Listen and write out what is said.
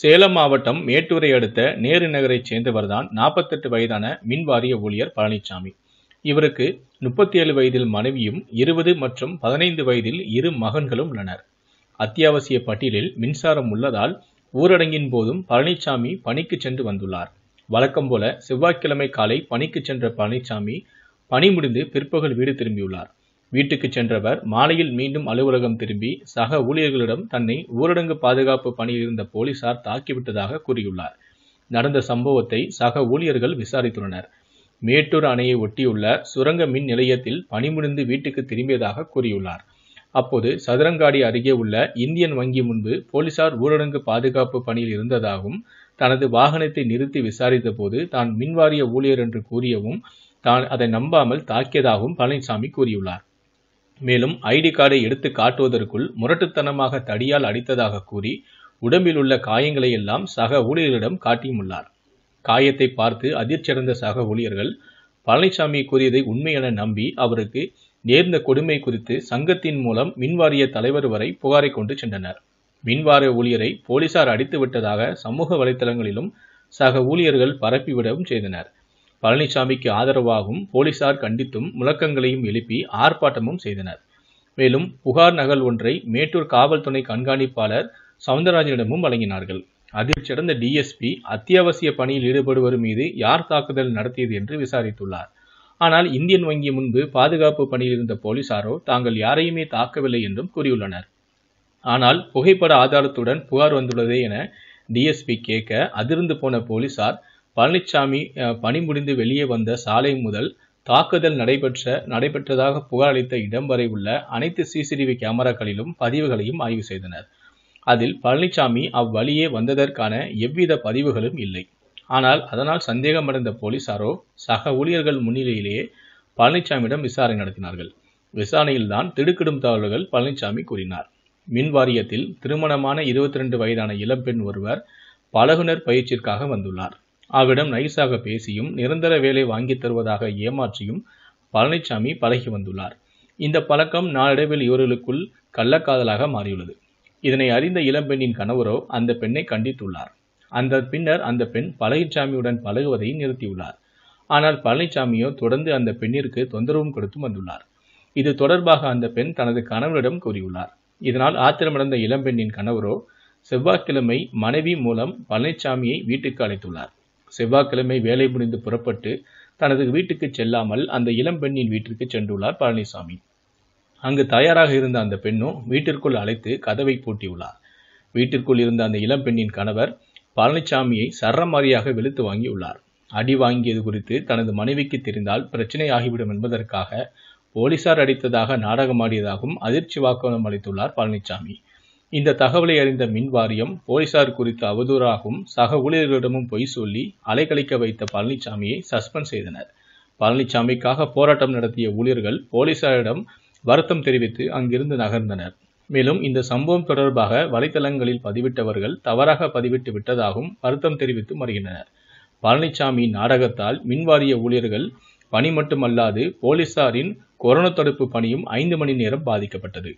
சேலம் மாவட்டம் மேட்டூரை அடுத்த நேரு நகரைச் சேர்ந்தவர்தான் நாற்பத்தெட்டு வயதான மின்வாரிய ஊழியர் பழனிசாமி இவருக்கு முப்பத்தி ஏழு வயதில் மனைவியும் இருபது மற்றும் பதினைந்து வயதில் இரு மகன்களும் உள்ளனர் அத்தியாவசிய பட்டியலில் மின்சாரம் உள்ளதால் ஊரடங்கின் போதும் பழனிசாமி பணிக்கு சென்று வந்துள்ளார் வழக்கம் போல செவ்வாய்க்கிழமை காலை பணிக்கு சென்ற பழனிசாமி பணி முடிந்து பிற்பகல் வீடு திரும்பியுள்ளார் வீட்டுக்கு சென்றவர் மாலையில் மீண்டும் அலுவலகம் திரும்பி சக ஊழியர்களிடம் தன்னை ஊரடங்கு பாதுகாப்பு பணியில் இருந்த போலீசார் தாக்கிவிட்டதாக கூறியுள்ளார் நடந்த சம்பவத்தை சக ஊழியர்கள் விசாரித்துள்ளனர் மேட்டூர் அணையை ஒட்டியுள்ள சுரங்க மின் நிலையத்தில் பணிமுடிந்து வீட்டுக்கு திரும்பியதாக கூறியுள்ளார் அப்போது சதுரங்காடி அருகே உள்ள இந்தியன் வங்கி முன்பு போலீசார் ஊரடங்கு பாதுகாப்பு பணியில் இருந்ததாகவும் தனது வாகனத்தை நிறுத்தி விசாரித்த போது தான் மின்வாரிய ஊழியர் என்று கூறியவும் தான் அதை நம்பாமல் தாக்கியதாகவும் பழனிசாமி கூறியுள்ளார் மேலும் ஐடி கார்டை எடுத்து காட்டுவதற்குள் முரட்டுத்தனமாக தடியால் அடித்ததாக கூறி உடம்பில் உள்ள காயங்களை எல்லாம் சக ஊழியர்களிடம் காட்டியுள்ளார் காயத்தை பார்த்து அதிர்ச்சியடைந்த சக ஊழியர்கள் பழனிசாமி கூறியதை உண்மை என நம்பி அவருக்கு நேர்ந்த கொடுமை குறித்து சங்கத்தின் மூலம் மின்வாரிய தலைவர் வரை புகாரை கொண்டு சென்றனர் மின்வார ஊழியரை போலீசார் அடித்து விட்டதாக சமூக வலைதளங்களிலும் சக ஊழியர்கள் பரப்பிவிடவும் செய்தனர் பழனிசாமிக்கு ஆதரவாகவும் போலீசார் கண்டித்தும் முழக்கங்களையும் எழுப்பி ஆர்ப்பாட்டமும் செய்தனர் மேலும் புகார் நகல் ஒன்றை மேட்டூர் காவல்துறை கண்காணிப்பாளர் சவுந்தரராஜனிடமும் வழங்கினார்கள் அதில் சிறந்த டிஎஸ்பி அத்தியாவசிய பணியில் ஈடுபடுவது மீது யார் தாக்குதல் நடத்தியது என்று விசாரித்துள்ளார் ஆனால் இந்தியன் வங்கி முன்பு பாதுகாப்பு பணியில் இருந்த போலீசாரோ தாங்கள் யாரையுமே தாக்கவில்லை என்றும் கூறியுள்ளனர் ஆனால் புகைப்பட ஆதாரத்துடன் புகார் வந்துள்ளதே என டிஎஸ்பி கேட்க அதிர்ந்து போன போலீசார் பழனிசாமி பணி முடிந்து வெளியே வந்த சாலை முதல் தாக்குதல் நடைபெற்ற நடைபெற்றதாக புகார் அளித்த இடம் வரை உள்ள அனைத்து சிசிடிவி கேமராக்களிலும் பதிவுகளையும் ஆய்வு செய்தனர் அதில் பழனிசாமி அவ்வழியே வந்ததற்கான எவ்வித பதிவுகளும் இல்லை ஆனால் அதனால் சந்தேகமடைந்த போலீசாரோ சக ஊழியர்கள் முன்னிலையிலேயே பழனிசாமியிடம் விசாரணை நடத்தினார்கள் விசாரணையில்தான் திடுக்கிடும் தகவல்கள் பழனிசாமி கூறினார் மின் வாரியத்தில் திருமணமான இருபத்தி ரெண்டு வயதான இளம்பெண் ஒருவர் பழகுனர் பயிற்சிக்காக வந்துள்ளார் அவரிடம் நைசாக பேசியும் நிரந்தர வேலை வாங்கித் தருவதாக ஏமாற்றியும் பழனிசாமி பழகி வந்துள்ளார் இந்த பழக்கம் நாளடைவில் இவர்களுக்குள் கள்ளக்காதலாக மாறியுள்ளது இதனை அறிந்த இளம்பெண்ணின் கணவரோ அந்த பெண்ணை கண்டித்துள்ளார் அந்த பின்னர் அந்த பெண் பழனிசாமியுடன் பழகுவதை நிறுத்தியுள்ளார் ஆனால் பழனிசாமியோ தொடர்ந்து அந்த பெண்ணிற்கு தொந்தரவும் கொடுத்து வந்துள்ளார் இது தொடர்பாக அந்த பெண் தனது கணவரிடம் கூறியுள்ளார் இதனால் ஆத்திரமடைந்த இளம்பெண்ணின் கணவரோ செவ்வாய்க்கிழமை மனைவி மூலம் பழனிசாமியை வீட்டுக்கு அழைத்துள்ளார் செவ்வாய்க்கிழமை வேலை முடிந்து புறப்பட்டு தனது வீட்டுக்கு செல்லாமல் அந்த இளம்பெண்ணின் வீட்டிற்கு சென்றுள்ளார் பழனிசாமி அங்கு தயாராக இருந்த அந்த பெண்ணும் வீட்டிற்குள் அழைத்து கதவை பூட்டியுள்ளார் வீட்டிற்குள் இருந்த அந்த இளம்பெண்ணின் கணவர் பழனிசாமியை சரமாரியாக வெளுத்து வாங்கியுள்ளார் அடி வாங்கியது குறித்து தனது மனைவிக்கு தெரிந்தால் பிரச்சனை ஆகிவிடும் என்பதற்காக போலீசார் அடித்ததாக நாடகமாடியதாகவும் அதிர்ச்சி வாக்குவாதம் அளித்துள்ளார் பழனிசாமி இந்த தகவலை அறிந்த மின் வாரியம் போலீசார் குறித்து அவதூறாகவும் சக ஊழியர்களிடமும் பொய் சொல்லி அலைக்கழிக்க வைத்த பழனிசாமியை சஸ்பெண்ட் செய்தனர் பழனிசாமிக்காக போராட்டம் நடத்திய ஊழியர்கள் போலீசாரிடம் வருத்தம் தெரிவித்து அங்கிருந்து நகர்ந்தனர் மேலும் இந்த சம்பவம் தொடர்பாக வலைதளங்களில் பதிவிட்டவர்கள் தவறாக பதிவிட்டு விட்டதாகவும் வருத்தம் தெரிவித்து வருகின்றனர் பழனிசாமி நாடகத்தால் மின்வாரிய ஊழியர்கள் பணி மட்டுமல்லாது போலீசாரின் கொரோனா தடுப்பு பணியும் ஐந்து மணி நேரம் பாதிக்கப்பட்டது